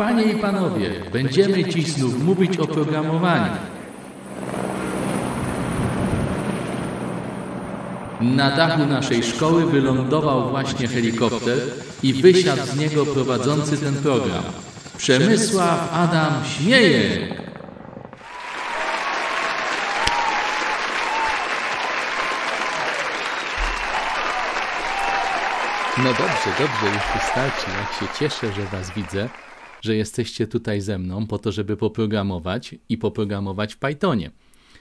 Panie i Panowie, będziemy Ci znów mówić o programowaniu. Na dachu naszej szkoły wylądował właśnie helikopter i wysiadł z niego prowadzący ten program. Przemysław Adam śmieje. No dobrze, dobrze już wystarczy. Jak się cieszę, że Was widzę że jesteście tutaj ze mną po to, żeby poprogramować i poprogramować w Pythonie.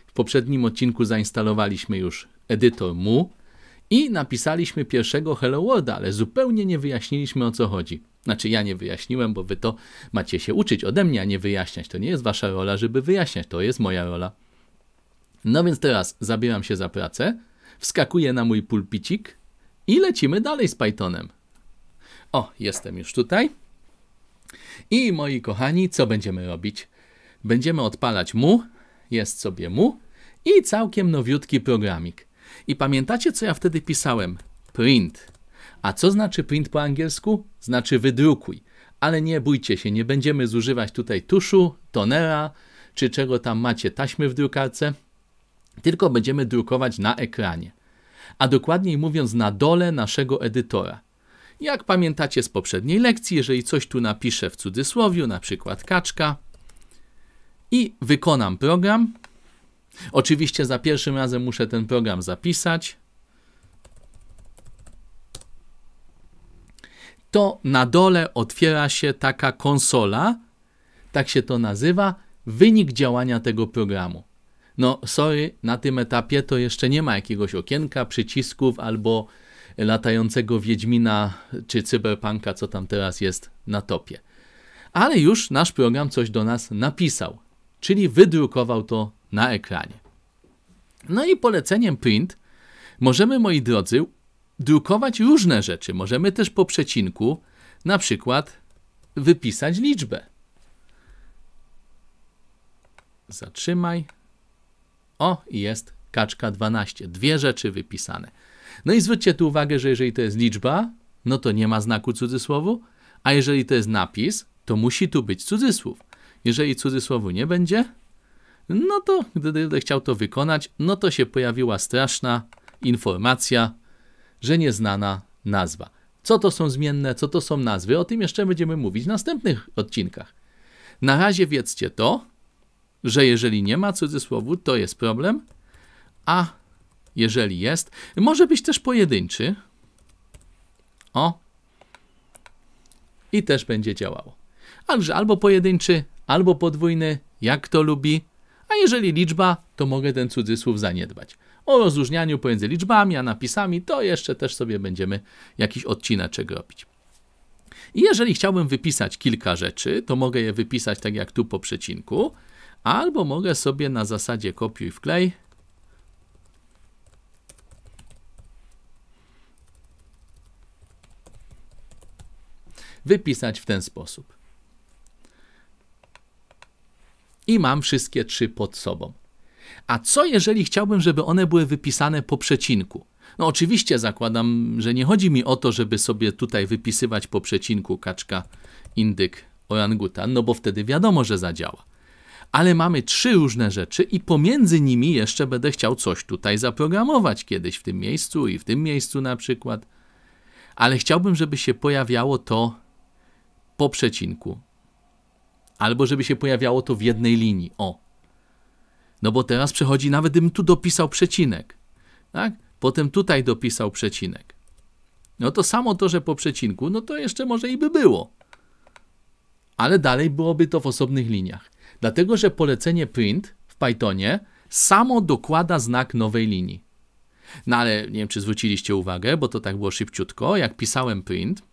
W poprzednim odcinku zainstalowaliśmy już edytor mu i napisaliśmy pierwszego Hello Worlda, ale zupełnie nie wyjaśniliśmy o co chodzi. Znaczy ja nie wyjaśniłem, bo wy to macie się uczyć ode mnie, a nie wyjaśniać. To nie jest wasza rola, żeby wyjaśniać, to jest moja rola. No więc teraz zabieram się za pracę, wskakuję na mój pulpicik i lecimy dalej z Pythonem. O, jestem już tutaj. I moi kochani, co będziemy robić? Będziemy odpalać mu, jest sobie mu i całkiem nowiutki programik. I pamiętacie, co ja wtedy pisałem? Print. A co znaczy print po angielsku? Znaczy wydrukuj. Ale nie bójcie się, nie będziemy zużywać tutaj tuszu, tonera, czy czego tam macie, taśmy w drukarce, tylko będziemy drukować na ekranie. A dokładniej mówiąc, na dole naszego edytora. Jak pamiętacie z poprzedniej lekcji, jeżeli coś tu napiszę w cudzysłowiu, na przykład kaczka, i wykonam program, oczywiście za pierwszym razem muszę ten program zapisać, to na dole otwiera się taka konsola, tak się to nazywa, wynik działania tego programu. No, sorry, na tym etapie to jeszcze nie ma jakiegoś okienka, przycisków albo latającego Wiedźmina czy Cyberpunka, co tam teraz jest na topie. Ale już nasz program coś do nas napisał, czyli wydrukował to na ekranie. No i poleceniem print możemy, moi drodzy, drukować różne rzeczy. Możemy też po przecinku na przykład wypisać liczbę. Zatrzymaj. O, jest kaczka 12. Dwie rzeczy wypisane. No i zwróćcie tu uwagę, że jeżeli to jest liczba, no to nie ma znaku cudzysłowu, a jeżeli to jest napis, to musi tu być cudzysłów. Jeżeli cudzysłowu nie będzie, no to gdy chciał to wykonać, no to się pojawiła straszna informacja, że nieznana nazwa. Co to są zmienne, co to są nazwy, o tym jeszcze będziemy mówić w następnych odcinkach. Na razie wiedzcie to, że jeżeli nie ma cudzysłowu, to jest problem, a jeżeli jest. Może być też pojedynczy. O. I też będzie działało. Także albo pojedynczy, albo podwójny, jak to lubi. A jeżeli liczba, to mogę ten cudzysłów zaniedbać. O rozróżnianiu pomiędzy liczbami a napisami to jeszcze też sobie będziemy jakiś odcineczek robić. I jeżeli chciałbym wypisać kilka rzeczy, to mogę je wypisać tak jak tu po przecinku, albo mogę sobie na zasadzie kopiuj wklej wypisać w ten sposób. I mam wszystkie trzy pod sobą. A co jeżeli chciałbym, żeby one były wypisane po przecinku? No oczywiście zakładam, że nie chodzi mi o to, żeby sobie tutaj wypisywać po przecinku kaczka, indyk, orangutan, no bo wtedy wiadomo, że zadziała. Ale mamy trzy różne rzeczy i pomiędzy nimi jeszcze będę chciał coś tutaj zaprogramować kiedyś w tym miejscu i w tym miejscu na przykład. Ale chciałbym, żeby się pojawiało to po przecinku. Albo żeby się pojawiało to w jednej linii. O. No bo teraz przechodzi, nawet gdybym tu dopisał przecinek. Tak? Potem tutaj dopisał przecinek. No to samo to, że po przecinku, no to jeszcze może i by było. Ale dalej byłoby to w osobnych liniach. Dlatego, że polecenie print w Pythonie samo dokłada znak nowej linii. No ale nie wiem, czy zwróciliście uwagę, bo to tak było szybciutko. Jak pisałem print,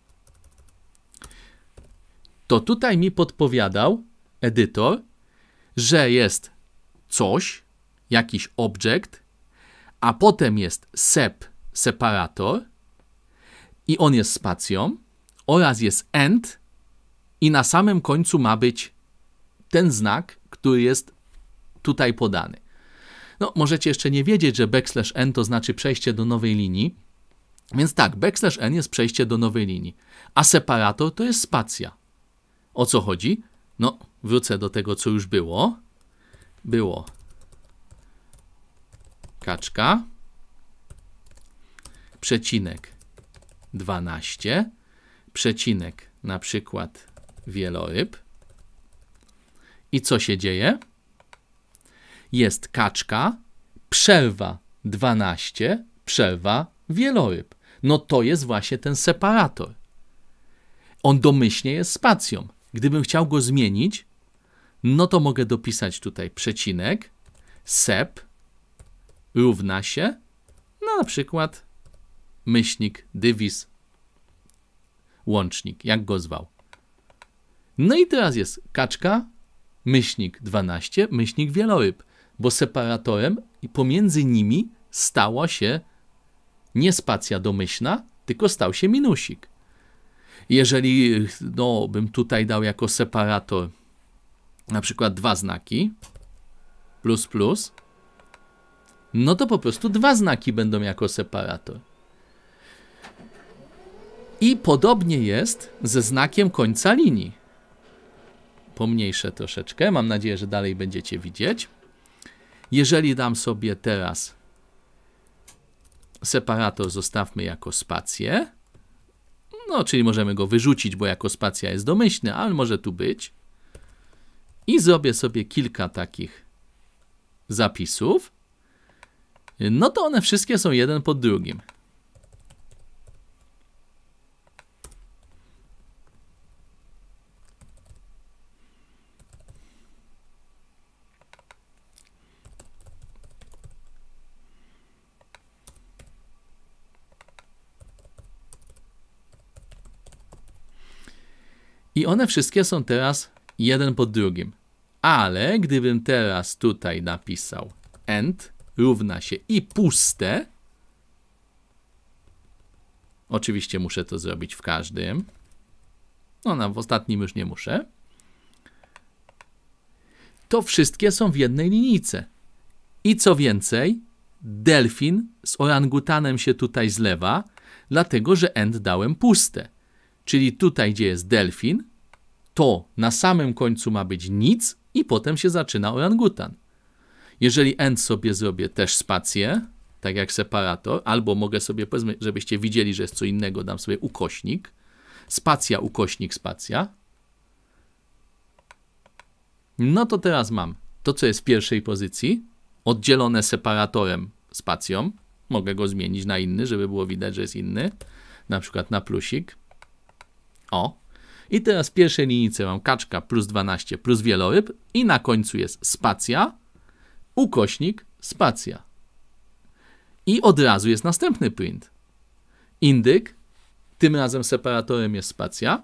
to tutaj mi podpowiadał edytor, że jest coś, jakiś obiekt, a potem jest sep, separator i on jest spacją oraz jest end i na samym końcu ma być ten znak, który jest tutaj podany. No, możecie jeszcze nie wiedzieć, że backslash n to znaczy przejście do nowej linii, więc tak, backslash n jest przejście do nowej linii, a separator to jest spacja. O co chodzi? No, wrócę do tego, co już było. Było kaczka, przecinek 12, przecinek na przykład wieloryb. I co się dzieje? Jest kaczka, przerwa 12, przerwa wieloryb. No to jest właśnie ten separator. On domyślnie jest spacją. Gdybym chciał go zmienić, no to mogę dopisać tutaj przecinek sep równa się no na przykład myślnik dywiz łącznik, jak go zwał. No i teraz jest kaczka, myślnik 12, myślnik wieloryb, bo separatorem i pomiędzy nimi stała się nie spacja domyślna, tylko stał się minusik. Jeżeli no, bym tutaj dał jako separator na przykład dwa znaki, plus plus, no to po prostu dwa znaki będą jako separator. I podobnie jest ze znakiem końca linii. Pomniejsze troszeczkę, mam nadzieję, że dalej będziecie widzieć. Jeżeli dam sobie teraz separator, zostawmy jako spację, no, czyli możemy go wyrzucić, bo jako spacja jest domyślny, ale może tu być. I zrobię sobie kilka takich zapisów. No to one wszystkie są jeden pod drugim. I one wszystkie są teraz jeden pod drugim. Ale gdybym teraz tutaj napisał end równa się i puste, oczywiście muszę to zrobić w każdym, no na w ostatnim już nie muszę, to wszystkie są w jednej linijce. I co więcej, delfin z orangutanem się tutaj zlewa, dlatego że end dałem puste. Czyli tutaj, gdzie jest delfin, to na samym końcu ma być nic i potem się zaczyna orangutan. Jeżeli end sobie zrobię też spację, tak jak separator, albo mogę sobie, powiedzmy, żebyście widzieli, że jest co innego, dam sobie ukośnik, spacja, ukośnik, spacja. No to teraz mam to, co jest w pierwszej pozycji, oddzielone separatorem, spacją. Mogę go zmienić na inny, żeby było widać, że jest inny, na przykład na plusik. O. I teraz w pierwszej linijce mam kaczka plus 12 plus wieloryb i na końcu jest spacja, ukośnik, spacja. I od razu jest następny print. Indyk, tym razem separatorem jest spacja,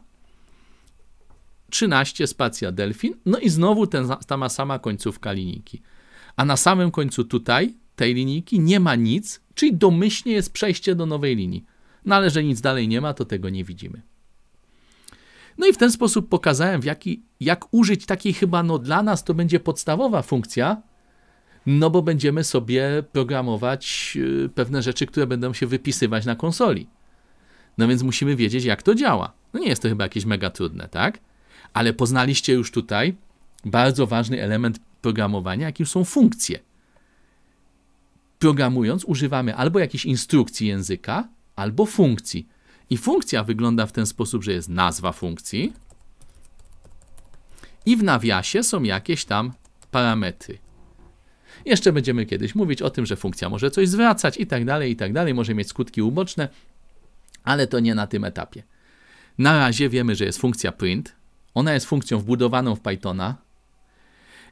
13 spacja delfin, no i znowu ten, ta sama końcówka linijki. A na samym końcu tutaj, tej linijki, nie ma nic, czyli domyślnie jest przejście do nowej linii. No ale że nic dalej nie ma, to tego nie widzimy. No i w ten sposób pokazałem, w jaki, jak użyć takiej chyba, no dla nas to będzie podstawowa funkcja, no bo będziemy sobie programować y, pewne rzeczy, które będą się wypisywać na konsoli. No więc musimy wiedzieć, jak to działa. No nie jest to chyba jakieś mega trudne, tak? Ale poznaliście już tutaj bardzo ważny element programowania, jakim są funkcje. Programując używamy albo jakiejś instrukcji języka, albo funkcji. I funkcja wygląda w ten sposób, że jest nazwa funkcji i w nawiasie są jakieś tam parametry. Jeszcze będziemy kiedyś mówić o tym, że funkcja może coś zwracać i tak dalej, i tak dalej, może mieć skutki uboczne, ale to nie na tym etapie. Na razie wiemy, że jest funkcja print. Ona jest funkcją wbudowaną w Pythona.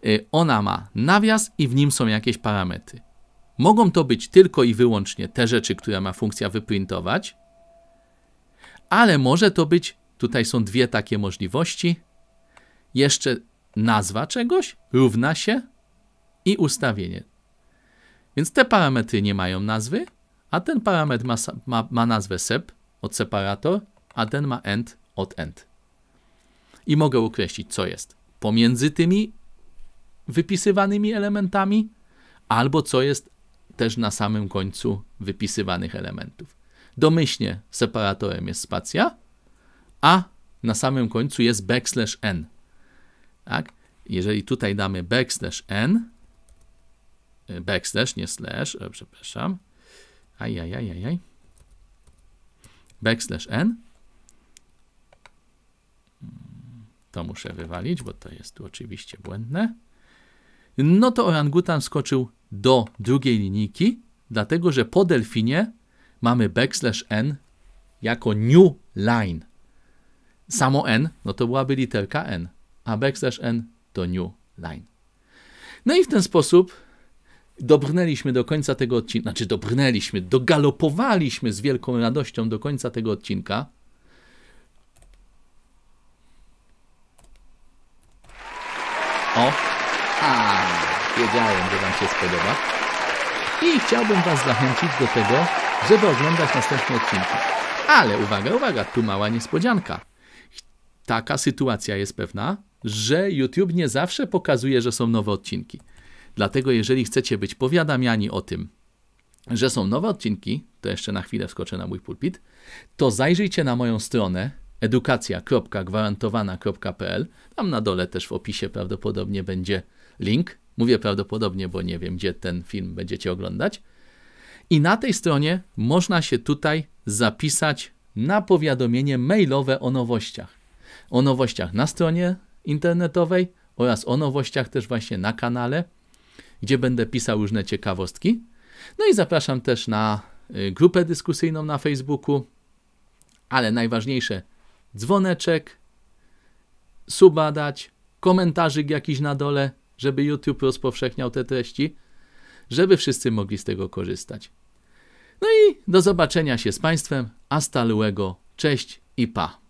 Y, ona ma nawias i w nim są jakieś parametry. Mogą to być tylko i wyłącznie te rzeczy, które ma funkcja wyprintować, ale może to być, tutaj są dwie takie możliwości, jeszcze nazwa czegoś równa się i ustawienie. Więc te parametry nie mają nazwy, a ten parametr ma, ma, ma nazwę sep od separator, a ten ma end od end. I mogę określić, co jest pomiędzy tymi wypisywanymi elementami, albo co jest też na samym końcu wypisywanych elementów domyślnie separatorem jest spacja, a na samym końcu jest backslash n. Tak? Jeżeli tutaj damy backslash n, y, backslash, nie slash, e, przepraszam, ajajajajaj, backslash n, to muszę wywalić, bo to jest tu oczywiście błędne, no to orangutan skoczył do drugiej linijki, dlatego że po delfinie mamy backslash n jako new line. Samo n, no to byłaby literka n, a backslash n to new line. No i w ten sposób dobrnęliśmy do końca tego odcinka, znaczy dobrnęliśmy, dogalopowaliśmy z wielką radością do końca tego odcinka. O! A, wiedziałem, że Wam się spodoba i chciałbym Was zachęcić do tego, żeby oglądać następne odcinki. Ale uwaga, uwaga, tu mała niespodzianka. Taka sytuacja jest pewna, że YouTube nie zawsze pokazuje, że są nowe odcinki. Dlatego jeżeli chcecie być powiadamiani o tym, że są nowe odcinki, to jeszcze na chwilę wskoczę na mój pulpit, to zajrzyjcie na moją stronę edukacja.gwarantowana.pl. Tam na dole też w opisie prawdopodobnie będzie link. Mówię prawdopodobnie, bo nie wiem, gdzie ten film będziecie oglądać. I na tej stronie można się tutaj zapisać na powiadomienie mailowe o nowościach. O nowościach na stronie internetowej oraz o nowościach też właśnie na kanale, gdzie będę pisał różne ciekawostki. No i zapraszam też na y, grupę dyskusyjną na Facebooku. Ale najważniejsze, dzwoneczek, suba dać, komentarzyk jakiś na dole, żeby YouTube rozpowszechniał te treści, żeby wszyscy mogli z tego korzystać. No i do zobaczenia się z Państwem. Hasta luego. Cześć i pa.